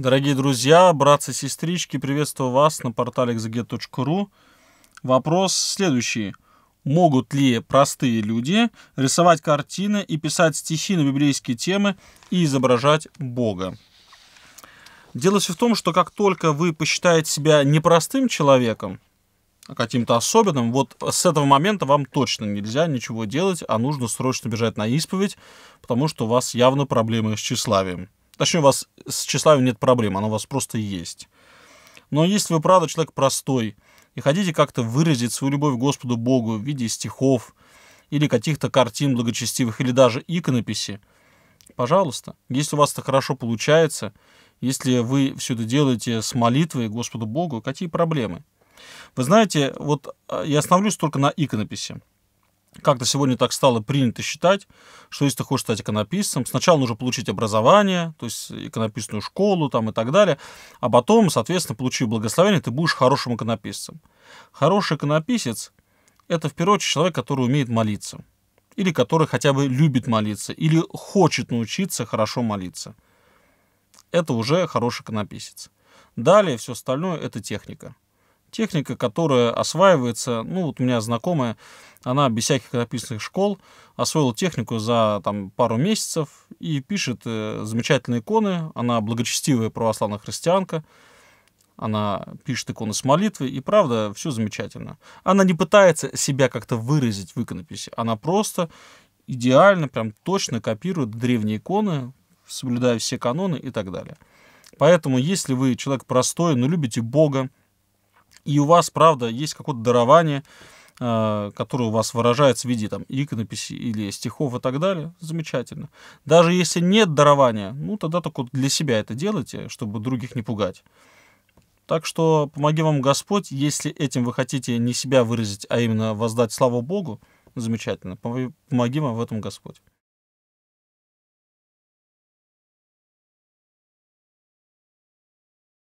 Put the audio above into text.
Дорогие друзья, братцы и сестрички, приветствую вас на портале exeget.ru. Вопрос следующий. Могут ли простые люди рисовать картины и писать стихи на библейские темы и изображать Бога? Дело все в том, что как только вы посчитаете себя непростым человеком, а каким-то особенным, вот с этого момента вам точно нельзя ничего делать, а нужно срочно бежать на исповедь, потому что у вас явно проблемы с тщеславием. Точнее, у вас с тщеславием нет проблем, оно у вас просто есть. Но если вы, правда, человек простой, и хотите как-то выразить свою любовь к Господу Богу в виде стихов или каких-то картин благочестивых, или даже иконописи, пожалуйста, если у вас это хорошо получается, если вы все это делаете с молитвой Господу Богу, какие проблемы? Вы знаете, вот а, я остановлюсь только на иконописи как-то сегодня так стало принято считать, что если ты хочешь стать иконописцем, сначала нужно получить образование, то есть иконописную школу там и так далее, а потом, соответственно, получив благословение, ты будешь хорошим иконописцем. Хороший иконописец – это, в первую очередь, человек, который умеет молиться, или который хотя бы любит молиться, или хочет научиться хорошо молиться. Это уже хороший иконописец. Далее все остальное – это техника – техника, которая осваивается, ну вот у меня знакомая, она без всяких написанных школ освоила технику за там, пару месяцев и пишет э, замечательные иконы. Она благочестивая православная христианка, она пишет иконы с молитвы, и правда, все замечательно. Она не пытается себя как-то выразить в иконописи, она просто идеально, прям точно копирует древние иконы, соблюдая все каноны и так далее. Поэтому, если вы человек простой, но любите Бога, и у вас, правда, есть какое-то дарование, э, которое у вас выражается в виде там, иконописи или стихов и так далее, замечательно. Даже если нет дарования, ну тогда только для себя это делайте, чтобы других не пугать. Так что помоги вам Господь, если этим вы хотите не себя выразить, а именно воздать славу Богу, замечательно, помоги вам в этом Господь.